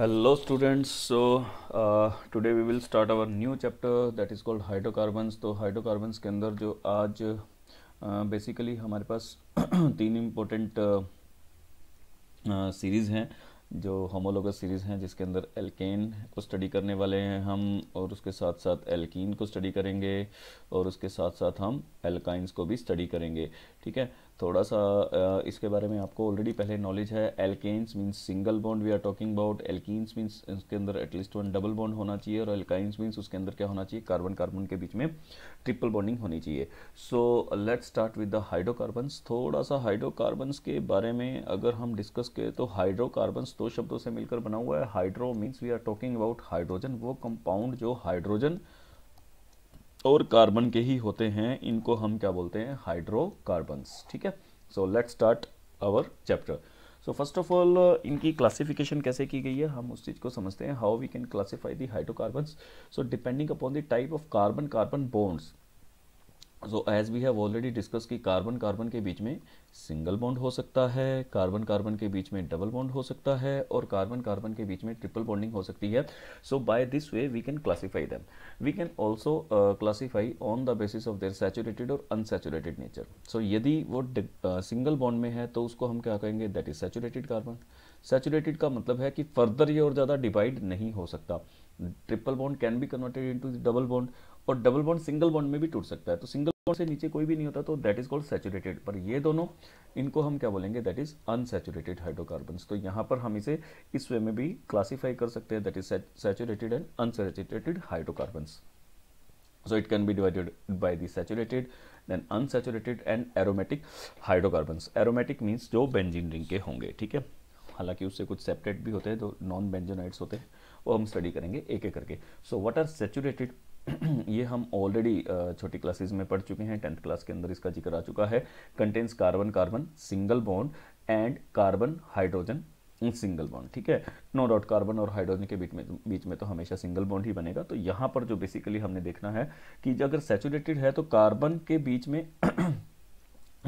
hello students so uh, today we will start our new chapter that is called hydrocarbons तो hydrocarbons के अंदर जो आज basically uh, हमारे पास तीन इम्पोर्टेंट सीरीज़ uh, uh, हैं जो होमोलोगस सीरीज़ हैं जिसके अंदर एल्केन को स्टडी करने वाले हैं हम और उसके साथ साथ एल्कीन को स्टडी करेंगे और उसके साथ साथ हम एल्काइंस को भी स्टडी करेंगे ठीक है थोड़ा सा इसके बारे में आपको ऑलरेडी पहले नॉलेज है alkanes means single bond we are talking about alkynes means उसके अंदर एटलीस्ट वन डबल बॉन्ड होना चाहिए और एल्काइंस मीन्स उसके अंदर क्या होना चाहिए कार्बन कार्बन के बीच में ट्रिपल बॉन्डिंग होनी चाहिए so let's start with the hydrocarbons थोड़ा सा हाइड्रोकार्बन्स के बारे में अगर हम डिस्कस करें तो हाइड्रोकार्बन्स दो शब्दों से मिलकर बना हुआ है hydro means we are talking about hydrogen वो कंपाउंड जो हाइड्रोजन और कार्बन के ही होते हैं इनको हम क्या बोलते हैं हाइड्रोकार्बन्स ठीक है so let's start our chapter so first of all इनकी क्लासिफिकेशन कैसे की गई है हम उस चीज़ को समझते हैं how we can classify the hydrocarbons so depending upon the type of carbon carbon bonds so as we have already discuss कि कार्बन कार्बन के बीच में सिंगल बॉन्ड हो सकता है कार्बन कार्बन के बीच में डबल बॉन्ड हो सकता है और कार्बन कार्बन के बीच में ट्रिपल बॉन्डिंग हो सकती है so by this way we can classify them we can also classify on the basis of their saturated और अनसेचुरेटेड नेचर सो यदि वो सिंगल बॉन्ड uh, में है तो उसको हम क्या कहेंगे that is saturated carbon saturated का मतलब है कि फर्दर ये और ज़्यादा डिवाइड नहीं हो सकता triple bond can be converted into double bond और डबल बॉन्ड सिंगल बॉन्ड में भी टूट सकता है तो सिंगल बॉन्ड से नीचे कोई भी नहीं होता तो दैट इज कॉल्ड सेचुरेटेड पर ये दोनों इनको हम क्या बोलेंगे दैट इज अनसेचुरेटेड हाइड्रोकार्बन तो यहाँ पर हम इसे इस वे में भी क्लासीफाई कर सकते हैं that is saturated and unsaturated hydrocarbon so it can be divided by the saturated then unsaturated and aromatic hydrocarbon aromatic means जो बेंजिन रिंग के होंगे ठीक है हालांकि उससे कुछ सेपरेट भी होते हैं जो नॉन बेंजोनाइट्स होते हैं वो हम स्टडी करेंगे एक एक करके सो व्हाट आर सेचुरेटेड ये हम ऑलरेडी छोटी क्लासेस में पढ़ चुके हैं टेंथ क्लास के अंदर इसका जिक्र आ चुका है contains carbon carbon single bond and carbon hydrogen single bond ठीक है नो डॉट कार्बन और हाइड्रोजन के बीच में बीच में तो हमेशा सिंगल बॉन्ड ही बनेगा तो यहाँ पर जो बेसिकली हमने देखना है कि अगर सेचुरेटेड है तो कार्बन के बीच में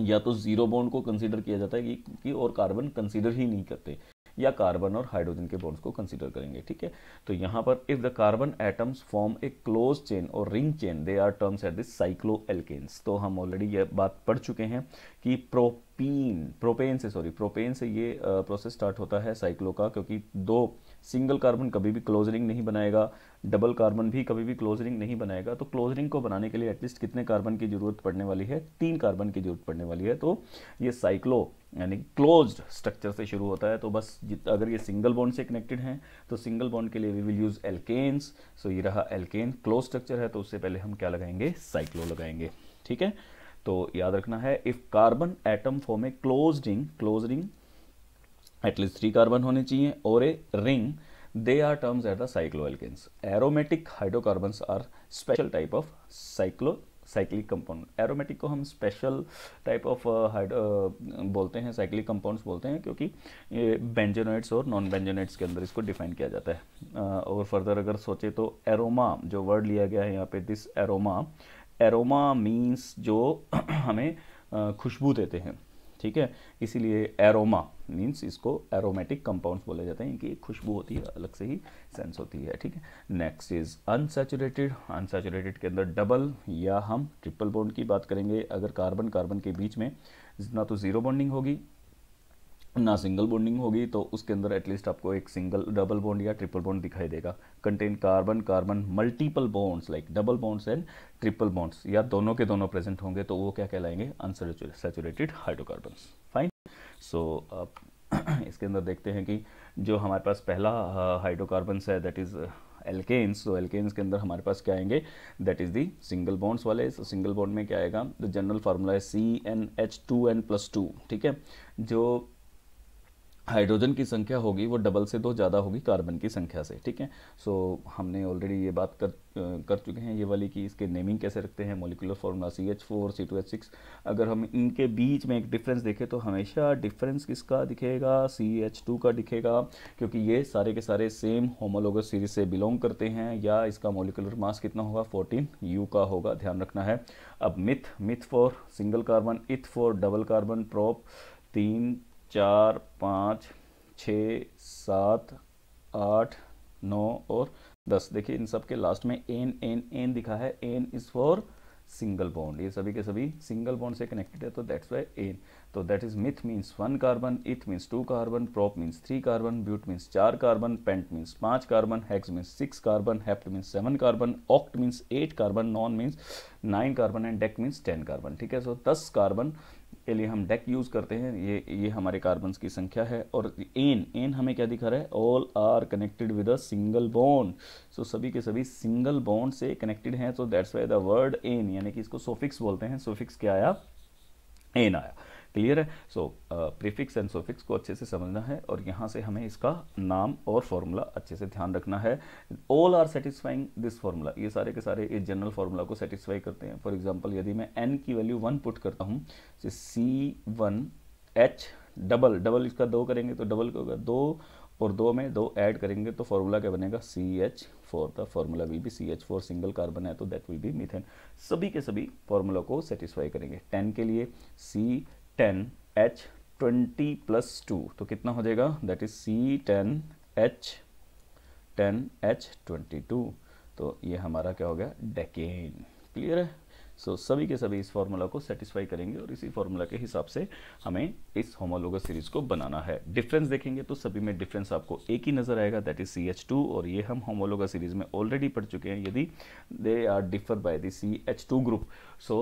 या तो जीरो बॉन्ड को कंसीडर किया जाता है कि, कि और कार्बन कंसीडर ही नहीं करते या कार्बन और हाइड्रोजन के बॉन्ड्स को कंसिडर करेंगे ठीक है तो यहां पर if the carbon atoms form a close chain और ring chain they are terms at this cyclo alkanes तो हम ऑलरेडी ये बात पढ़ चुके हैं कि प्रोपीन प्रोपेन से सॉरी प्रोपेन से ये प्रोसेस स्टार्ट होता है साइक्लो का क्योंकि दो सिंगल कार्बन कभी भी क्लोज रिंग नहीं बनाएगा डबल कार्बन भी कभी भी क्लोज रिंग नहीं बनाएगा तो क्लोज रिंग को बनाने के लिए एटलीस्ट कितने कार्बन की जरूरत पड़ने वाली है तीन कार्बन की जरूरत पड़ने वाली है तो ये साइक्लो यानी क्लोज स्ट्रक्चर से शुरू होता है तो बस अगर ये सिंगल बॉन्ड से कनेक्टेड हैं तो सिंगल बॉन्ड के लिए we will use alkanes so ये रहा एल्केन क्लोज स्ट्रक्चर है तो उससे पहले हम क्या लगाएंगे साइक्लो लगाएंगे ठीक है तो याद रखना है if carbon atom form a close ring close ring at least three carbon होने चाहिए और a ring they are terms at the cyclo cycloalkanes aromatic hydrocarbons are special type of cyclo cyclic compound aromatic को हम special type of बोलते हैं cyclic compounds बोलते हैं क्योंकि ये बेंजोनेट्स और नॉन बेंजोनेट्स के अंदर इसको डिफाइन किया जाता है uh, और फर्दर अगर सोचे तो एरोमा जो वर्ड लिया गया है यहाँ पे दिस एरोमा एरोमा मीन्स जो हमें uh, खुशबू देते हैं ठीक है इसीलिए एरोमा मीन्स इसको एरोमेटिक कंपाउंड्स बोले जाते हैं इनकी एक खुशबू होती है अलग से ही सेंस होती है ठीक है नेक्स्ट इज अनसेचुरेटेड अनसेचुरेटेड के अंदर डबल या हम ट्रिपल बॉन्ड की बात करेंगे अगर कार्बन कार्बन के बीच में ना तो ज़ीरो बॉन्डिंग होगी ना सिंगल बॉन्डिंग होगी तो उसके अंदर एटलीस्ट आपको एक सिंगल डबल बॉन्ड या ट्रिपल बॉन्ड दिखाई देगा contain carbon carbon multiple bonds like double bonds and triple bonds या दोनों के दोनों प्रेजेंट होंगे तो वो क्या कहलाएंगे अनसेचुरेटेड हाइड्रोकार्बन फाइन सो आप इसके अंदर देखते हैं कि जो हमारे पास पहला हाइड्रोकार्बन्स है दैट इज़ एल्केन्स तो एल्केन्स के अंदर हमारे पास क्या आएंगे that is the single bonds वाले सो सिंगल बॉन्ड में क्या आएगा द जनरल फार्मूला है C n H two n plus two ठीक है जो हाइड्रोजन की संख्या होगी वो डबल से दो ज़्यादा होगी कार्बन की संख्या से ठीक है सो हमने ऑलरेडी ये बात कर कर चुके हैं ये वाली कि इसके नेमिंग कैसे रखते हैं molecular formula C H four C two H six अगर हम इनके बीच में एक डिफरेंस देखें तो हमेशा डिफरेंस किसका दिखेगा सी एच टू का दिखेगा क्योंकि ये सारे के सारे सेम होमोलोगस सीरीज से बिलोंग करते हैं या इसका मोलिकुलर मास कितना होगा फोर्टीन यू का होगा ध्यान रखना है अब meth meth for single carbon eth for double carbon prop तीन चार पाँच छ सात आठ नौ और दस देखिए इन सब के लास्ट में एन एन एन दिखा है ane is for single bond ये सभी के सभी सिंगल बॉन्ड से कनेक्टेड है तो दैट्स वाई एन तो that is meth means one carbon eth means two carbon prop means three carbon but means चार कार्बन पेंट मीन्स पांच carbon hex means six carbon hept means seven carbon oct means eight carbon non means nine carbon and dec means ten carbon ठीक है सो दस carbon के लिए हम deck use करते हैं ये ये हमारे कार्बन की संख्या है और एन एन हमें क्या दिखा रहा है all are connected with a single bond so सभी के सभी सिंगल बॉन्ड से कनेक्टेड हैं तो that's why the word ane यानी कि इसको सोफिक्स बोलते हैं सोफिक्स क्या आया एन आया क्लियर है सो प्रीफिक्स एंड सोफिक्स को अच्छे से समझना है और यहाँ से हमें इसका नाम और फॉर्मूला अच्छे से ध्यान रखना है all are satisfying this formula ये सारे के सारे इस जनरल फार्मूला को सेटिस्फाई करते हैं फॉर एग्जाम्पल यदि मैं एन की वैल्यू वन पुट करता हूँ C one H double double इसका दो करेंगे तो डबल क्या होगा दो और दो में दो ऐड करेंगे तो फॉर्मूला क्या बनेगा C H four the formula will be C H four single carbon है तो दैट विल बी मिथेन सभी के सभी फॉर्मूला को सेटिस्फाई करेंगे टेन के लिए C ten H twenty plus two तो कितना हो जाएगा that is C ten H ten H twenty two तो ये हमारा क्या हो गया डेकेन क्लियर है सो so, सभी के सभी इस फॉर्मूला को सेटिस्फाई करेंगे और इसी फॉर्मूला के हिसाब से हमें इस होमोलोग सीरीज को बनाना है डिफरेंस देखेंगे तो सभी में डिफरेंस आपको एक ही नज़र आएगा that is C H two और ये हम होमोलोगस सीरीज में ऑलरेडी पढ़ चुके हैं यदि they are differ by the C H two group so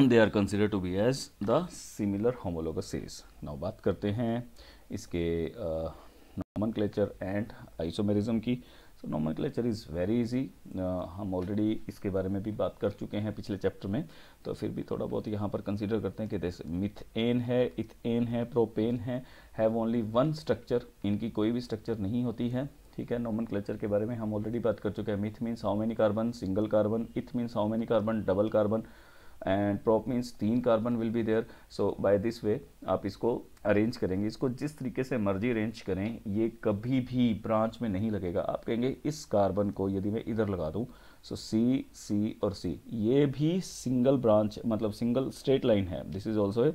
they are consider to be as the similar homolog series now बात करते हैं इसके नॉमन क्लेचर एंड आइसोमेरिज्म की so nomenclature is very easy हम already इसके बारे में भी बात कर चुके हैं पिछले चैप्टर में तो फिर भी थोड़ा बहुत यहाँ पर कंसिडर करते हैं कि जैसे एन है इथ एन है प्रोपेन है हैव ओनली वन स्ट्रक्चर इनकी कोई भी स्ट्रक्चर नहीं होती है ठीक है नॉमन क्लेचर के बारे में हम ऑलरेडी बात कर चुके हैं meth means how many carbon single carbon eth means how many carbon double carbon and prop means तीन carbon will be there so by this way आप इसको अरेंज करेंगे इसको जिस तरीके से मर्जी अरेंज करें ये कभी भी ब्रांच में नहीं लगेगा आप कहेंगे इस कार्बन को यदि मैं इधर लगा दूँ सो सी सी और सी ये भी सिंगल ब्रांच मतलब सिंगल स्ट्रेट लाइन है this is also a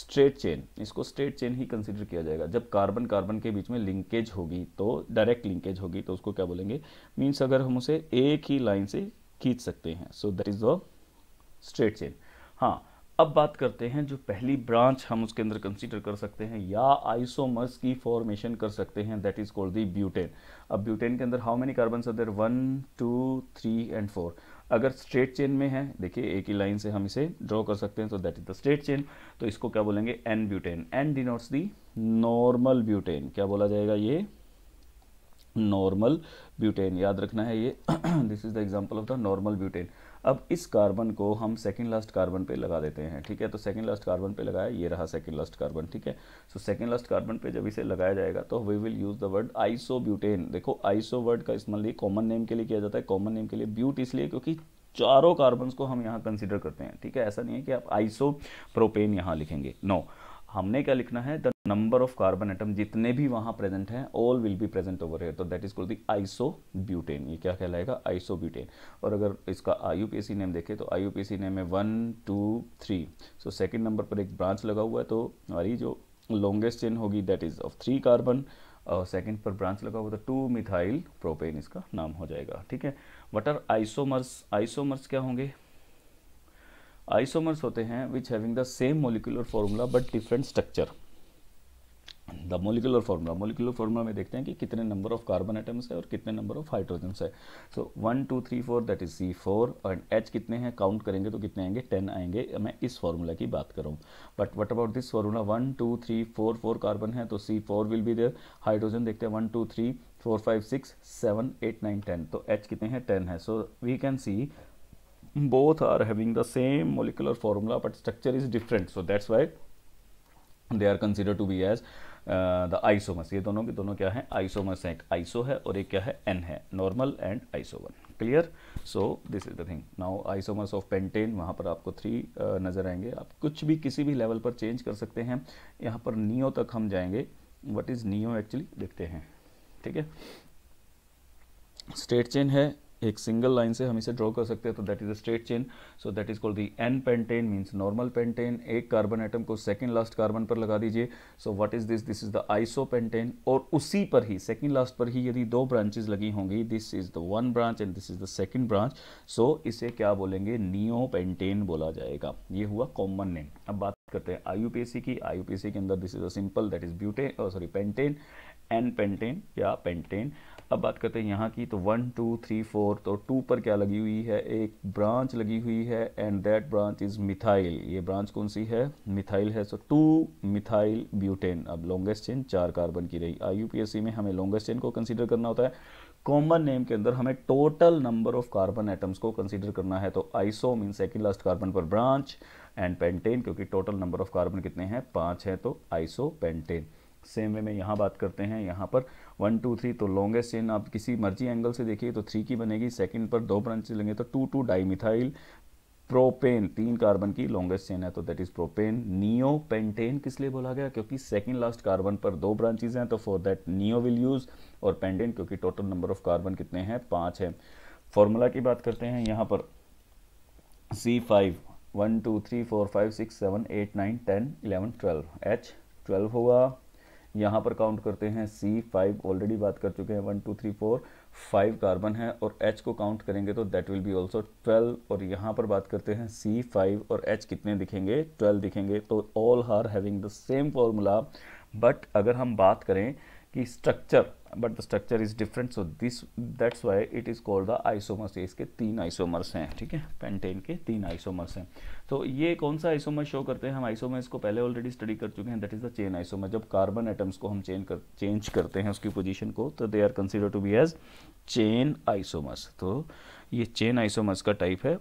straight chain इसको स्ट्रेट चेन ही कंसिडर किया जाएगा जब कार्बन कार्बन के बीच में लिंकेज होगी तो डायरेक्ट लिंकेज होगी तो उसको क्या बोलेंगे मीन्स अगर हम उसे एक ही लाइन से खींच सकते हैं so that is the straight chain हाँ अब बात करते हैं जो पहली ब्रांच हम उसके अंदर कंसीडर कर सकते हैं या आइसोमर्स की फॉर्मेशन कर सकते हैं that is called the butane अब ब्यूटेन के अंदर how many carbon are there one two three and four अगर स्ट्रेट चेन में है देखिए एक ही लाइन से हम इसे ड्रॉ कर सकते हैं तो that is the straight chain तो इसको क्या बोलेंगे n butane n denotes the normal butane क्या बोला जाएगा ये नॉर्मल ब्यूटेन याद रखना है ये this is the example of the normal butane अब इस कार्बन को हम सेकेंड लास्ट कार्बन पे लगा देते हैं ठीक है तो सेकेंड लास्ट कार्बन पे लगाया ये रहा सेकेंड लास्ट कार्बन ठीक है सो सेकेंड लास्ट कार्बन पे जब इसे लगाया जाएगा तो we will use the word iso butane देखो आइसो वर्ड का इस्तेमाल ये कॉमन नेम के लिए किया जाता है कॉमन नेम के लिए ब्यूट इसलिए क्योंकि चारों कार्बन को हम यहाँ कंसिडर करते हैं ठीक है ऐसा नहीं है कि आप आइसो प्रोपेन यहाँ लिखेंगे नो no. हमने क्या लिखना है the number of carbon atom जितने भी वहां प्रेजेंट हैं all will be present over here तो that is called the iso butane ये क्या कहलाएगा आइसो ब्यूटेन और अगर इसका आई नेम देखें तो आई नेम है one two three so second number पर एक ब्रांच लगा हुआ है तो हमारी जो लॉन्गेस्ट चेन होगी that is of three carbon और सेकंड पर ब्रांच लगा हुआ तो टू मिथाइल प्रोपेन इसका नाम हो जाएगा ठीक है वट आर आइसोमर्स आइसोमर्स क्या होंगे आइसोमर्स होते हैं which having the same molecular formula but different structure the molecular formula molecular formula में देखते हैं कि कितने नंबर ऑफ कार्बन आइटम्स है और कितने नंबर ऑफ हाइड्रोजन्स है so one two three four that is C four and H कितने हैं काउंट करेंगे तो कितने आएंगे टेन आएंगे मैं इस फार्मूला की बात करूँ but what about this formula one two three four four carbon है तो C four will be there hydrogen देखते हैं one two three four five six seven eight nine ten तो एच कितने हैं टेन है so we can see both are having the same molecular formula but structure is different so that's why they are considered to be as the uh, isomers ये दोनों के दोनों क्या है आइसोमस है एक आइसो है और एक क्या है एन है normal and iso one clear so this is the thing now isomers of pentane वहाँ पर आपको थ्री uh, नज़र आएंगे आप कुछ भी किसी भी लेवल पर चेंज कर सकते हैं यहाँ पर नियो तक हम जाएंगे वट इज़ नियो एक्चुअली देखते हैं ठीक है स्ट्रेट चेन है एक सिंगल लाइन से हम इसे ड्रॉ कर सकते हैं तो that is a straight chain so that is called the n pentane means normal pentane एक कार्बन एटम को सेकंड लास्ट कार्बन पर लगा दीजिए so what is this this is the iso pentane और उसी पर ही सेकंड लास्ट पर ही यदि दो ब्रांचेज लगी होंगी this is the one branch and this is the second branch so इसे क्या बोलेंगे नियो पेंटेन बोला जाएगा ये हुआ कॉमन नेम अब बात करते हैं आई की आई के अंदर this is a simple that is butane sorry pentane n pentane या पेंटेन अब बात करते हैं यहाँ की तो वन टू थ्री फोर तो टू पर क्या लगी हुई है एक ब्रांच लगी हुई है and that branch is methyl ये ब्रांच कौन सी है मिथाइल है सो टू मिथाइल ब्यूटेन अब लॉन्गेस्ट चेन चार कार्बन की रही आई में हमें लॉन्गेस्ट चेन को कंसिडर करना होता है कॉमन नेम के अंदर हमें total number of carbon atoms को कंसिडर करना है तो iso mean second last carbon पर ब्रांच एंड पेंटेन क्योंकि टोटल नंबर ऑफ कार्बन कितने हैं पाँच हैं तो आइसो पेंटेन सेम वे में यहाँ बात करते हैं यहाँ पर वन टू थ्री तो लॉन्गेस्ट चेन आप किसी मर्जी एंगल से देखिए तो थ्री की बनेगी सेकंड पर दो ब्रांच लेंगे तो टू टू डाईमिथाइल प्रोपेन तीन कार्बन की लॉन्गेस्ट चेन है तो that is propane neo pentane किस लिए बोला गया क्योंकि सेकंड लास्ट कार्बन पर दो ब्रांचेज हैं तो for that neo will use और पेंटेन क्योंकि टोटल नंबर ऑफ कार्बन कितने हैं पांच है फॉर्मूला की बात करते हैं यहाँ पर C five one two three four five six seven eight nine ten eleven twelve H twelve होगा यहाँ पर काउंट करते हैं सी फाइव ऑलरेडी बात कर चुके हैं one two three four five carbon है और एच को काउंट करेंगे तो that will be also twelve और यहाँ पर बात करते हैं सी फाइव और एच कितने दिखेंगे ट्वेल्व दिखेंगे तो all are having the same formula but अगर हम बात करें की structure but the structure is different so this that's why it is called the isomers इसके तीन आइसोमर्स हैं ठीक है पेंटेन के तीन आइसोमर्स हैं तो ये कौन सा आइसोमर शो करते हैं हम आइसोमर को पहले ऑलरेडी स्टडी कर चुके हैं that is the chain isomer जब कार्बन एटम्स को हम चेन कर चेंज करते हैं उसकी पोजिशन को तो they are consider to be as chain isomers तो ये चेन आइसोमर्स का टाइप है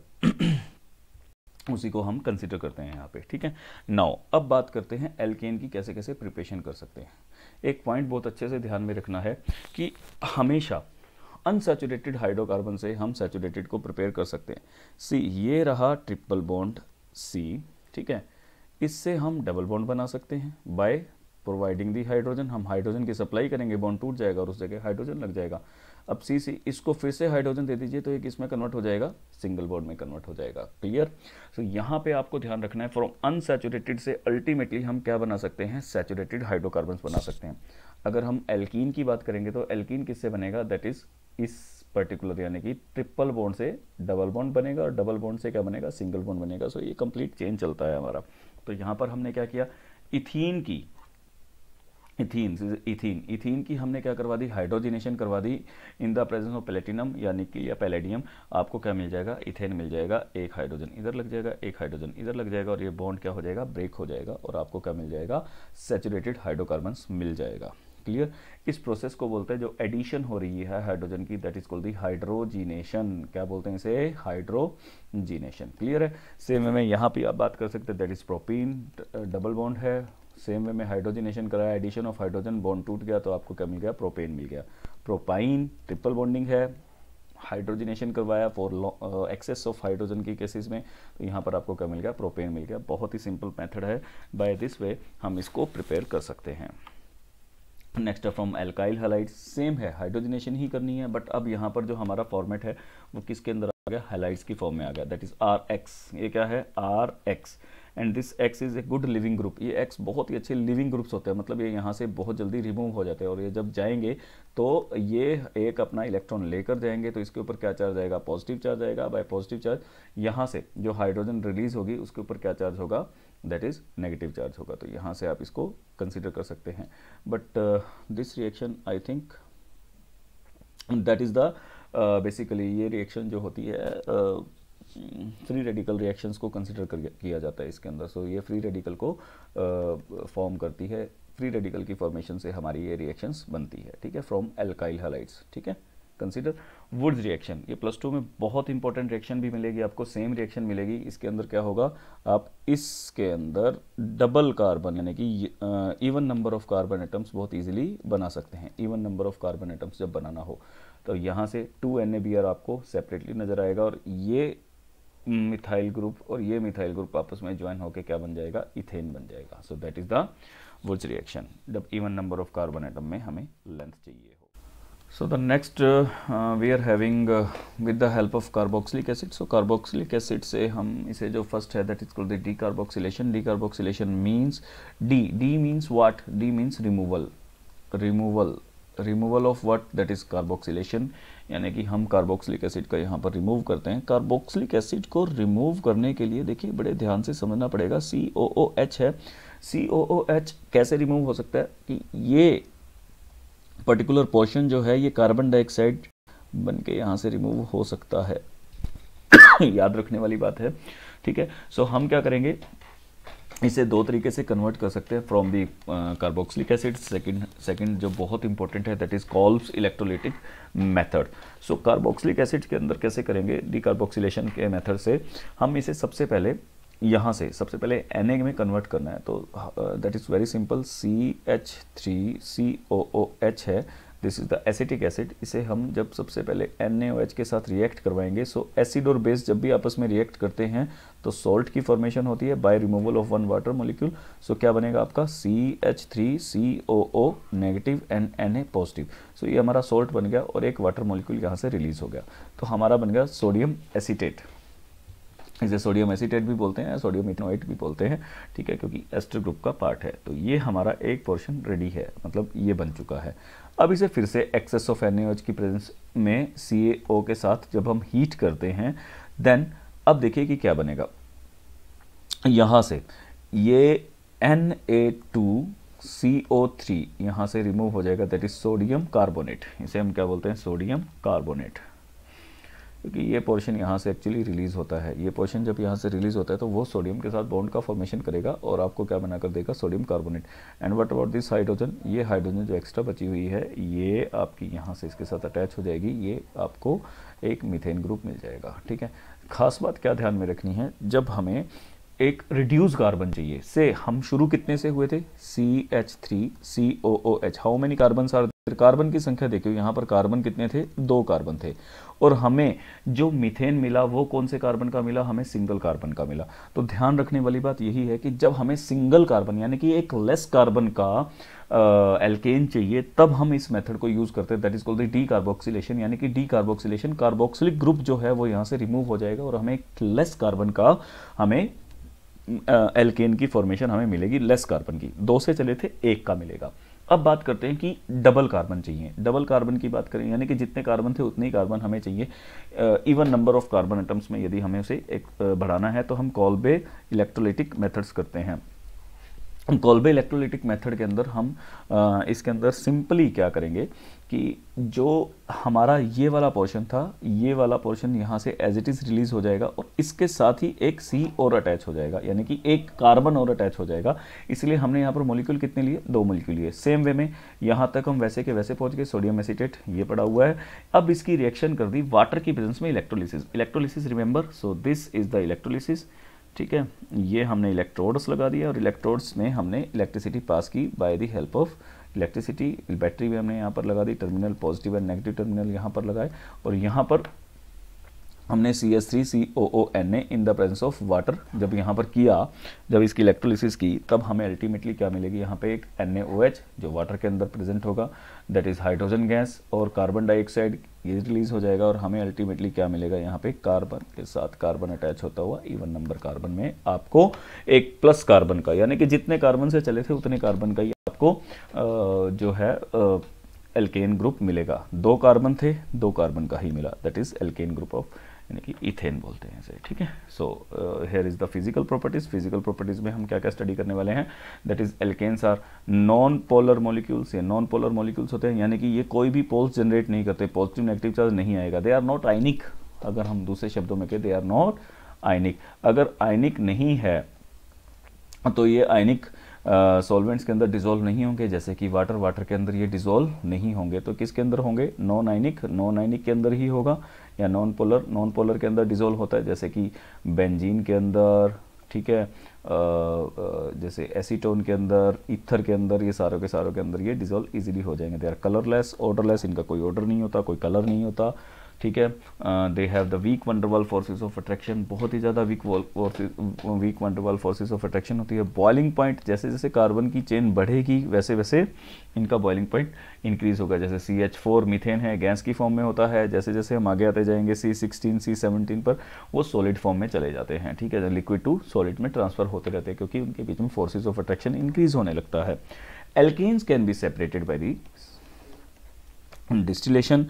उसी को हम कंसिडर करते हैं यहाँ पे ठीक है नाउ अब बात करते हैं एल्केन की कैसे कैसे प्रिपरेशन कर सकते हैं एक पॉइंट बहुत अच्छे से ध्यान में रखना है कि हमेशा अनसेचुरेटेड हाइड्रोकार्बन से हम सेचुरेटेड को प्रिपेयर कर सकते हैं सी ये रहा ट्रिपल बॉन्ड सी ठीक है इससे हम डबल बॉन्ड बना सकते हैं बाय प्रोवाइडिंग दी हाइड्रोजन हम हाइड्रोजन की सप्लाई करेंगे बॉन्ड टूट जाएगा और उस जगह हाइड्रोजन लग जाएगा अब सी सी इसको फिर से हाइड्रोजन दे दीजिए तो एक इसमें कन्वर्ट हो जाएगा सिंगल बॉन्ड में कन्वर्ट हो जाएगा क्लियर सो so, यहाँ पे आपको ध्यान रखना है फ्रॉम अनसेचुरेटेड से अल्टीमेटली हम क्या बना सकते हैं सेचुरेटेड हाइड्रोकार्बन बना सकते हैं अगर हम एल्कीन की बात करेंगे तो एल्कीन किससे बनेगा दैट इज़ इस पर्टिकुलर यानी कि ट्रिपल बॉन्ड से डबल बॉन्ड बनेगा और डबल बॉन्ड से क्या बनेगा सिंगल बॉन्ड बनेगा सो so, ये कंप्लीट चेंज चलता है हमारा तो यहाँ पर हमने क्या किया इथीन की इथीन इथीन इथीन की हमने क्या करवा दी हाइड्रोजिनेशन करवा दी in the presence of platinum या निकल या पैलेडियम आपको क्या मिल जाएगा इथेन मिल जाएगा एक हाइड्रोजन इधर लग जाएगा एक हाइड्रोजन इधर लग जाएगा और ये बॉन्ड क्या हो जाएगा ब्रेक हो जाएगा और आपको क्या मिल जाएगा सेचुरेटेड हाइड्रोकार्बन मिल जाएगा क्लियर इस प्रोसेस को बोलते हैं जो एडिशन हो रही है हाइड्रोजन की that is called the hydrogenation क्या बोलते हैं इसे हाइड्रोजिनेशन क्लियर है सेम में यहाँ पे आप बात कर सकते हैं that is propene double bond है सेम वे में हाइड्रोजनेशन कराया एडिशन ऑफ हाइड्रोजन बॉन्ड टूट गया तो आपको क्या मिल गया प्रोपेन मिल गया प्रोपाइन ट्रिपल बॉन्डिंग है हाइड्रोजनेशन करवाया फॉर एक्सेस ऑफ हाइड्रोजन के केसेस में तो यहाँ पर आपको क्या मिल गया प्रोपेन मिल गया बहुत ही सिंपल मेथड है बाय दिस वे हम इसको प्रिपेयर कर सकते हैं next from alkyl halide same है हाइड्रोजनेशन ही करनी है बट अब यहाँ पर जो हमारा फॉर्मेट है वो किसके अंदर आ गया हेलाइट्स की फॉर्म में आ गया दैट इज़ आर एक्स ये क्या है R X and this X is a good leaving group ये एक्स बहुत ही अच्छे लिविंग ग्रुप्स होते हैं मतलब ये यहाँ से बहुत जल्दी रिमूव हो जाते हैं और ये जब जाएंगे तो ये एक अपना इलेक्ट्रॉन लेकर जाएंगे तो इसके ऊपर क्या चार्ज आएगा पॉजिटिव चार्ज आएगा बाय पॉजिटिव चार्ज यहाँ से जो हाइड्रोजन रिलीज होगी उसके ऊपर क्या चार्ज होगा दैट इज़ नेगेटिव चार्ज होगा तो यहाँ से आप इसको कंसिडर कर सकते हैं but this reaction I think that is the basically ये रिएक्शन जो होती है uh, फ्री रेडिकल रिएक्शंस को कंसिडर किया जाता है इसके अंदर सो so, ये फ्री रेडिकल को फॉर्म करती है फ्री रेडिकल की फॉर्मेशन से हमारी ये रिएक्शंस बनती है ठीक है फ्रॉम एल्काइल हलाइट्स ठीक है कंसिडर वुड्स रिएक्शन ये प्लस टू में बहुत इंपॉर्टेंट रिएक्शन भी मिलेगी आपको सेम रिएक्शन मिलेगी इसके अंदर क्या होगा आप इसके अंदर डबल कार्बन यानी कि even number of carbon atoms बहुत ईजिली बना सकते हैं even number of carbon atoms जब बनाना हो तो यहाँ से टू एन आपको सेपरेटली नज़र आएगा और ये मिथाइल ग्रुप और ये मिथाइल ग्रुप आपस में ज्वाइन होकर क्या बन जाएगा इथेन बन जाएगा so that is the Wurtz reaction जब even number of carbon atom में हमें लेंथ चाहिए हो so the next we are having with the help of carboxylic acid so carboxylic acid से हम इसे जो फर्स्ट है that is called the decarboxylation decarboxylation means de de means what de means removal removal removal of what that is carboxylation यानी कि हम carboxylic acid का यहाँ पर रिमूव करते हैं कार्बोक्सिलिक एसिड को रिमूव करने के लिए देखिए बड़े ध्यान से समझना पड़ेगा सी ओ ओ एच है सी ओ ओ एच कैसे रिमूव हो सकता है कि ये पर्टिकुलर पोर्शन जो है ये कार्बन डाइऑक्साइड बन के यहाँ से रिमूव हो सकता है याद रखने वाली बात है ठीक है सो so, हम क्या करेंगे इसे दो तरीके से कन्वर्ट कर सकते हैं from the carboxylic acid second second जो बहुत इंपॉर्टेंट है that is calls electrolytic method so carboxylic acid के अंदर कैसे करेंगे डी कार्बोक्सिलेशन के मेथड से हम इसे सबसे पहले यहाँ से सबसे पहले एन में कन्वर्ट करना है तो that is very simple C H three C O O H है this is the acetic acid इसे हम जब सबसे पहले एन के साथ रिएक्ट करवाएंगे सो एसिड और बेस जब भी आपस में रिएक्ट करते हैं तो सॉल्ट की फॉर्मेशन होती है by removal of one water molecule so क्या बनेगा आपका C H three C O O negative and N A positive so ये हमारा सॉल्ट बन गया और एक वाटर मोलिक्यूल यहाँ से रिलीज हो गया तो हमारा बन गया सोडियम एसिटेट इसे सोडियम एसिटेट भी बोलते हैं सोडियम इथेनोइट भी बोलते हैं ठीक है क्योंकि एस्टर ग्रुप का पार्ट है तो ये हमारा एक पोर्शन रेडी है मतलब ये बन चुका है अब इसे फिर से एक्सेस ऑफ एन की प्रेजेंस में सी के साथ जब हम हीट करते हैं देन अब देखिए कि क्या बनेगा यहाँ से ये N A two C O three यहाँ से रिमूव हो जाएगा दैट इज सोडियम कार्बोनेट इसे हम क्या बोलते हैं सोडियम कार्बोनेट क्योंकि ये पोर्शन यहाँ से एक्चुअली रिलीज़ होता है ये पोर्शन जब यहाँ से रिलीज़ होता है तो वो सोडियम के साथ बॉन्ड का फॉर्मेशन करेगा और आपको क्या बना कर देगा sodium carbonate and what about this hydrogen ये हाइड्रोजन जो एक्स्ट्रा बची हुई है ये आपकी यहाँ से इसके साथ अटैच हो जाएगी ये आपको एक मिथेन ग्रुप मिल जाएगा ठीक है खास बात क्या ध्यान में रखनी है जब हमें एक रिड्यूस कार्बन चाहिए से हम शुरू कितने से हुए थे C H three C O O H how many carbon are carbon की संख्या देखियो यहाँ पर कार्बन कितने थे दो कार्बन थे और हमें जो मिथेन मिला वो कौन से कार्बन का मिला हमें सिंगल कार्बन का मिला तो ध्यान रखने वाली बात यही है कि जब हमें सिंगल कार्बन यानी कि एक लेस कार्बन का एल्केन चाहिए तब हम इस मेथड को यूज़ करते हैं that is called the decarboxylation यानी कि डी कार्बोक्सिलेशन कार्बोक्सिलिक ग्रुप जो है वो यहाँ से रिमूव हो जाएगा और हमें एक लेस कार्बन का हमें एल्केन की फॉर्मेशन हमें मिलेगी लेस कार्बन की दो से चले थे एक का मिलेगा अब बात करते हैं कि डबल कार्बन चाहिए डबल कार्बन की बात करें यानी कि जितने कार्बन थे उतने ही कार्बन हमें चाहिए even number of carbon atoms में यदि हमें उसे एक बढ़ाना है तो हम कॉलबे इलेक्ट्रोलिटिक मेथड्स करते हैं कॉलबे इलेक्ट्रोलिटिक मेथड के अंदर हम इसके अंदर सिंपली क्या करेंगे कि जो हमारा ये वाला पोर्शन था ये वाला पोर्शन यहाँ से एज इट इज़ रिलीज़ हो जाएगा और इसके साथ ही एक सी और अटैच हो जाएगा यानी कि एक कार्बन और अटैच हो जाएगा इसलिए हमने यहाँ पर मोलिक्यूल कितने लिए दो मोलिक्यूल लिए सेम वे में यहाँ तक हम वैसे के वैसे पहुँच गए सोडियम एसिटेट ये पड़ा हुआ है अब इसकी रिएक्शन कर दी वाटर की प्रेजेंस में electrolysis electrolysis remember so this is the electrolysis ठीक है ये हमने इलेक्ट्रोड्स लगा दिया और इलेक्ट्रोड्स में हमने इलेक्ट्रिसिटी पास की by the help of electricity battery भी हमने यहाँ पर लगा दी terminal positive and negative terminal यहाँ पर लगाए और यहाँ पर हमने C S three C O O N A in the presence of water जब यहाँ पर किया जब इसकी इलेक्ट्रोलिसिस की तब हमें अल्टीमेटली क्या मिलेगी यहाँ पे एक एन ए ओ एच जो वाटर के अंदर प्रेजेंट होगा दैट इज़ हाइड्रोजन गैस और कार्बन डाइऑक्साइड ये रिलीज हो जाएगा और हमें अल्टीमेटली क्या मिलेगा यहाँ पे कार्बन के साथ कार्बन अटैच होता हुआ इवन नंबर कार्बन में आपको एक प्लस कार्बन का यानी कि जितने कार्बन से चले थे उतने कार्बन का आपको जो है एल्केन ग्रुप मिलेगा दो कार्बन थे दो कार्बन का ही मिला that is alkane group of यानी कि इथेन बोलते हैं इसे ठीक है so here is the physical properties physical properties में हम क्या क्या स्टडी करने वाले हैं that is alkanes are non polar molecules ये नॉन पोलर मॉलिक्यूल्स होते हैं यानी कि ये कोई भी पोल्स जनरेट नहीं करते पॉजिटिव नेगेटिव चार्ज नहीं आएगा दे आर नॉट आइनिक अगर हम दूसरे शब्दों में कहें दे आर नॉट आइनिक अगर आइनिक नहीं है तो ये आइनिक सॉल्वेंट्स के अंदर डिजोल्व नहीं होंगे जैसे कि वाटर वाटर के अंदर ये डिजोल्व नहीं होंगे तो किसके अंदर होंगे नॉन आइनिक नॉन आइनिक के अंदर ही होगा या नॉन पोलर नॉन पोलर के अंदर डिजोल्व होता है जैसे कि बेंजीन के अंदर ठीक है जैसे एसीटोन के अंदर इथर के अंदर ये सारों के सारों के अंदर ये डिजोल्व इजिली हो जाएंगे दे आर कलरलेस ऑर्डरलेस इनका कोई ऑर्डर नहीं होता कोई कलर नहीं होता ठीक है they have the weak van der Waals forces of attraction बहुत ही ज़्यादा weak weak van der Waals forces of attraction होती है बॉइलिंग पॉइंट जैसे जैसे कार्बन की चेन बढ़ेगी वैसे वैसे इनका बॉइलिंग पॉइंट इंक्रीज होगा जैसे सी एच फोर मिथेन है गैस की फॉर्म में होता है जैसे जैसे हम आगे आते जाएंगे सी सिक्सटीन सी सेवनटीन पर वो सॉलिड फॉर्म में चले जाते हैं ठीक है लिक्विड टू सॉलिड में ट्रांसफर होते रहते हैं क्योंकि उनके बीच में फोर्सेज ऑफ अट्रैक्शन इंक्रीज होने लगता है alkanes can be separated by the distillation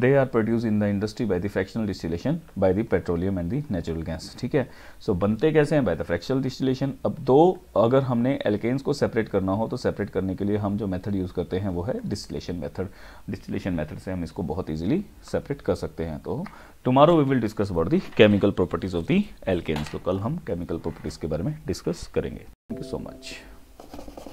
they are produce in the industry by the fractional distillation by the petroleum and the natural gas ठीक है सो so, बनते कैसे हैं बाय द फ्रैक्शनल डिस्टिलेशन अब दो अगर हमने एल्केन्स को सेपरेट करना हो तो सेपरेट करने के लिए हम जो मेथड यूज करते हैं वो है डिस्टिलेशन मेथड डिस्टिलेशन मेथड से हम इसको बहुत ईजिली सेपरेट कर सकते हैं तो tomorrow we will discuss about the chemical properties of the alkanes तो कल हम केमिकल प्रॉपर्टीज के बारे में डिस्कस करेंगे थैंक यू सो मच